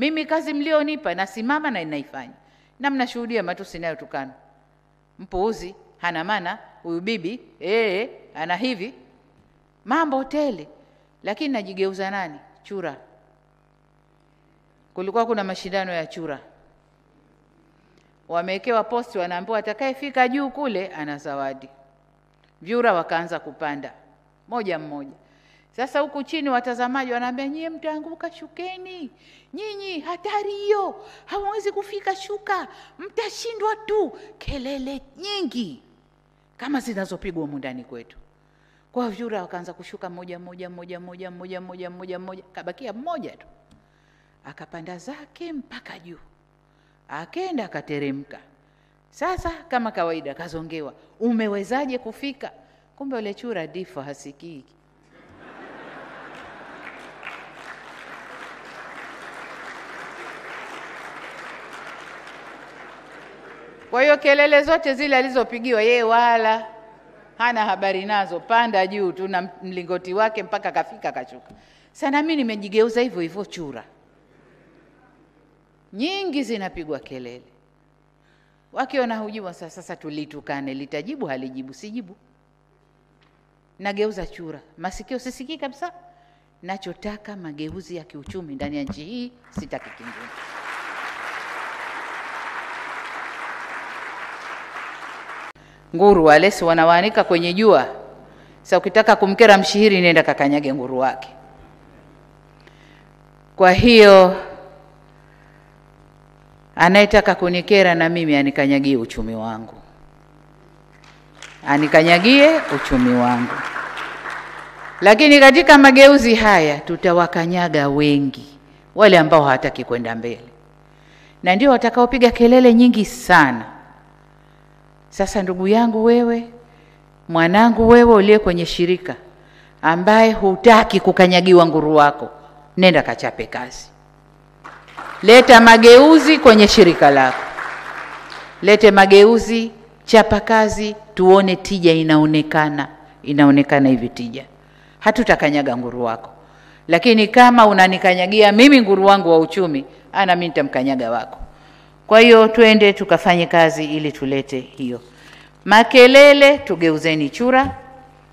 Mimi kazi mlionipa nasimama na inaifanya na mnashuhudia matusi nayotukana. Mpuuzi hana maana huyu bibi ee, ana hivi mambo tele, lakini najigeuza nani? Chura. Kulikuwa kuna mashindano ya chura, wamewekewa posti, wanaambiwa atakayefika juu kule ana zawadi. Vyura wakaanza kupanda moja mmoja sasa huku chini watazamaji wanaambia, nyie mtaanguka, shukeni. Nyinyi hatari hiyo, hamwezi kufika, shuka, mtashindwa tu. Kelele nyingi kama zinazopigwa humu ndani kwetu. Kwa vyura wakaanza kushuka moja moja moja moja moja moja moja moja, kabakia mmoja tu, akapanda zake mpaka juu, akenda akateremka. Sasa kama kawaida, kazongewa, umewezaje kufika? Kumbe ule chura difa hasikiki Kwa hiyo kelele zote zile alizopigiwa yeye wala hana habari nazo, panda juu tu na mlingoti wake mpaka kafika kachuka. Sana mimi nimejigeuza hivyo hivyo, chura nyingi zinapigwa kelele, wakiona hujibu sasa, sasa tulitukane, litajibu halijibu, sijibu, nageuza chura, masikio sisikii kabisa. Nachotaka mageuzi ya kiuchumi ndani ya nchi hii, sitaki kingine. nguru wale si wanawanika kwenye jua. Sasa ukitaka kumkera mshihiri, nenda kakanyage nguru wake. Kwa hiyo anayetaka kunikera na mimi anikanyagie uchumi wangu, anikanyagie uchumi wangu. Lakini katika mageuzi haya tutawakanyaga wengi, wale ambao hawataki kwenda mbele na ndio watakaopiga kelele nyingi sana. Sasa ndugu yangu wewe, mwanangu wewe, uliye kwenye shirika ambaye hutaki kukanyagiwa nguru wako, nenda kachape kazi, leta mageuzi kwenye shirika lako, lete mageuzi, chapa kazi, tuone tija inaonekana. Inaonekana hivi tija, hatutakanyaga nguru wako. Lakini kama unanikanyagia mimi nguru wangu wa uchumi, ana mimi nitamkanyaga wako. Kwa hiyo twende tukafanye kazi ili tulete hiyo. Makelele tugeuzeni chura,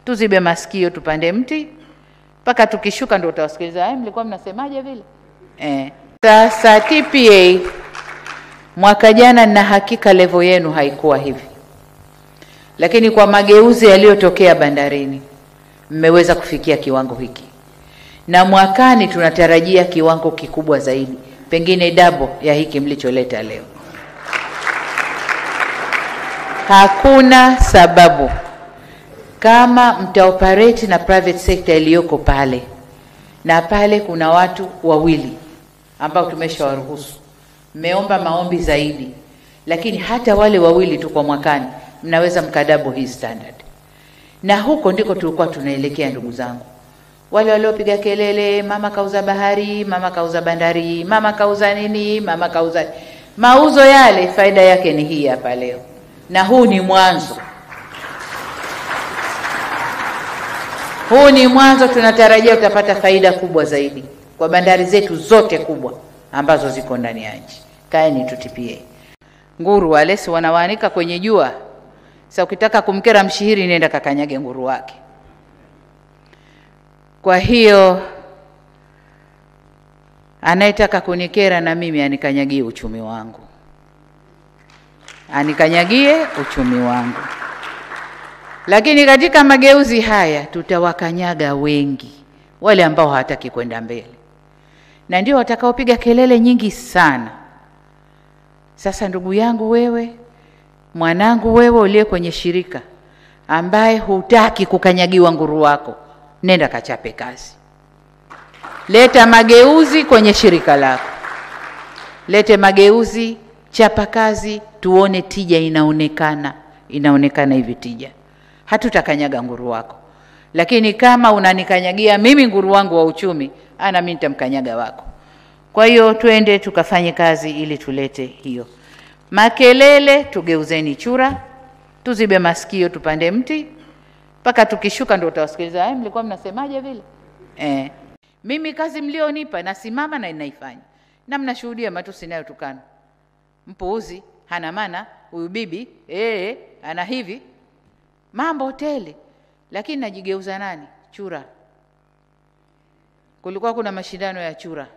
tuzibe masikio, tupande mti mpaka tukishuka ndio utawasikiliza, Eh, mlikuwa mnasemaje vile eh. Sasa TPA mwaka jana, na hakika levo yenu haikuwa hivi, lakini kwa mageuzi yaliyotokea bandarini mmeweza kufikia kiwango hiki, na mwakani tunatarajia kiwango kikubwa zaidi pengine dabo ya hiki mlicholeta leo. Hakuna sababu kama mtaoperate na private sector iliyoko pale, na pale kuna watu wawili ambao tumeshawaruhusu, mmeomba maombi zaidi, lakini hata wale wawili tu kwa mwakani mnaweza mkadabo hii standard, na huko ndiko tulikuwa tunaelekea ndugu zangu wale waliopiga kelele, mama kauza bahari, mama kauza bandari, mama kauza nini, mama kauza mauzo yale, faida yake ni hii hapa leo, na huu ni mwanzo. Huu ni mwanzo, tunatarajia utapata faida kubwa zaidi kwa bandari zetu zote kubwa ambazo ziko ndani ya nchi. Kaeni tutipie. Nguru wale si wanawaanika kwenye jua. Sasa ukitaka kumkera mshihiri, nenda kakanyage nguru wake. Kwa hiyo anayetaka kunikera na mimi anikanyagie uchumi wangu, anikanyagie uchumi wangu. Lakini katika mageuzi haya tutawakanyaga wengi, wale ambao hawataki kwenda mbele na ndio watakaopiga kelele nyingi sana. Sasa ndugu yangu wewe, mwanangu wewe, uliye kwenye shirika ambaye hutaki kukanyagiwa nguru wako nenda kachape kazi, leta mageuzi kwenye shirika lako, lete mageuzi, chapa kazi, tuone tija inaonekana. Inaonekana hivi tija, hatutakanyaga nguru wako, lakini kama unanikanyagia mimi nguru wangu wa uchumi, ana mimi nitamkanyaga wako. Kwa hiyo twende tukafanye kazi ili tulete hiyo. Makelele tugeuzeni chura, tuzibe masikio, tupande mti mpaka tukishuka ndio utawasikiliza, yaani mlikuwa mnasemaje vile eh. Mimi kazi mlionipa nasimama na ninaifanya, na mnashuhudia matusi tukana, mpuuzi, hana maana huyu bibi eh, ana hivi mambo tele, lakini najigeuza nani? Chura. Kulikuwa kuna mashindano ya chura,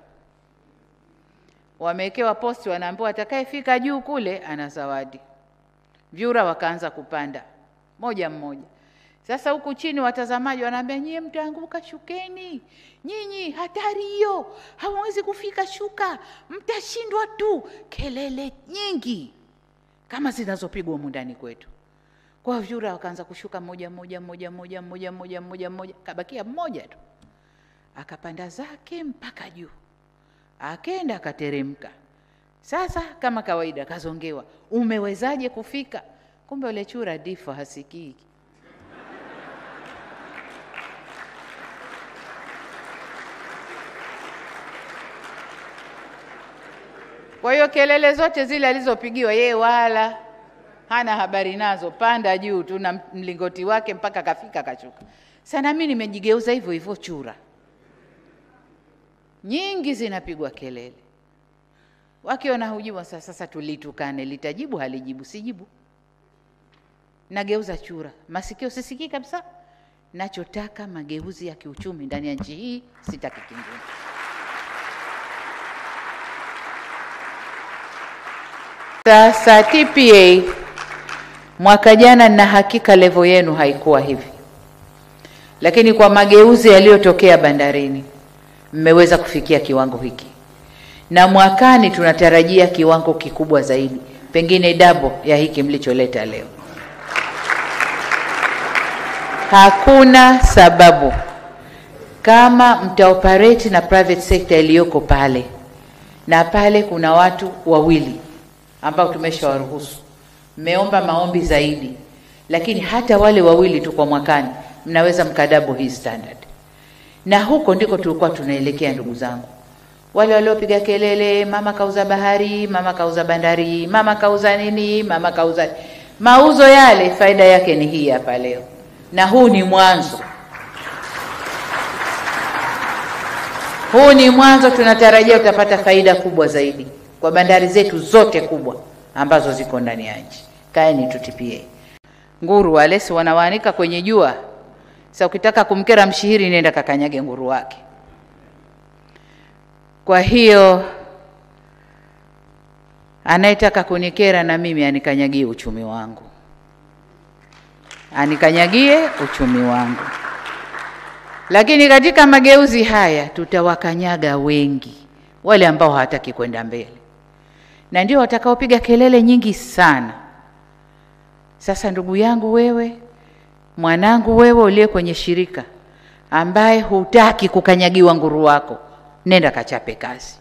wamewekewa posti, wanaambiwa atakayefika juu kule ana zawadi. Vyura wakaanza kupanda moja mmoja sasa huku chini watazamaji wanaambia, nyie mtaanguka, shukeni. Nyinyi hatari hiyo, hamwezi kufika, shuka, mtashindwa tu. Kelele nyingi kama zinazopigwa humu ndani kwetu. Kwa vyura wakaanza kushuka moja moja moja moja moja moja moja moja, kabakia mmoja tu, akapanda zake mpaka juu, akenda akateremka. Sasa kama kawaida, kazongewa, umewezaje kufika? Kumbe ule chura difa hasikiki Kwa hiyo kelele zote zile alizopigiwa yeye wala hana habari nazo, panda juu tu na mlingoti wake mpaka kafika kachuka. Sana mimi nimejigeuza hivyo hivyo, chura nyingi zinapigwa kelele, wakiona hujibu sasa, sasa tulitukane, litajibu halijibu, sijibu, nageuza chura, masikio sisikii kabisa. Nachotaka mageuzi ya kiuchumi ndani ya nchi hii, sitaki kingine. Sasa TPA mwaka jana, na hakika levo yenu haikuwa hivi, lakini kwa mageuzi yaliyotokea bandarini mmeweza kufikia kiwango hiki, na mwakani tunatarajia kiwango kikubwa zaidi, pengine dabo ya hiki mlicholeta leo. Hakuna sababu kama mtaoperate na private sector iliyoko pale, na pale kuna watu wawili ambao tumeshawaruhusu. Mmeomba maombi zaidi, lakini hata wale wawili tu kwa mwakani mnaweza mkadabu hii standard, na huko ndiko tulikuwa tunaelekea, ndugu zangu. Wale waliopiga kelele, mama kauza bahari, mama kauza bandari, mama kauza nini, mama kauza mauzo yale, faida yake ni hii hapa leo, na huu ni mwanzo huu ni mwanzo, tunatarajia utapata faida kubwa zaidi kwa bandari zetu zote kubwa ambazo ziko ndani ya nchi. Kaeni tutipie. Nguru wale si wanawaanika kwenye jua. Sasa ukitaka kumkera mshihiri, nenda kakanyage nguru wake. Kwa hiyo anayetaka kunikera na mimi anikanyagie uchumi wangu, anikanyagie uchumi wangu. Lakini katika mageuzi haya tutawakanyaga wengi, wale ambao hawataki kwenda mbele na ndio watakaopiga kelele nyingi sana. Sasa ndugu yangu wewe, mwanangu wewe, uliye kwenye shirika ambaye hutaki kukanyagiwa nguru wako, nenda kachape kazi,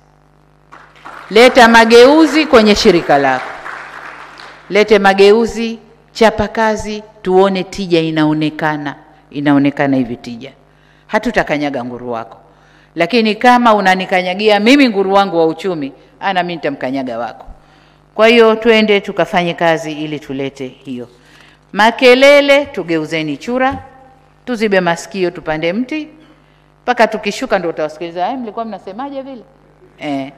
leta mageuzi kwenye shirika lako, lete mageuzi, chapa kazi, tuone tija inaonekana. Inaonekana hivi tija, hatutakanyaga nguru wako. Lakini kama unanikanyagia mimi nguru wangu wa uchumi ana ah, mimi nitamkanyaga wako. Kwa hiyo twende tukafanye kazi ili tulete hiyo. Makelele tugeuzeni chura, tuzibe masikio, tupande mti mpaka tukishuka, ndio utawasikiliza mlikuwa mnasemaje vile eh.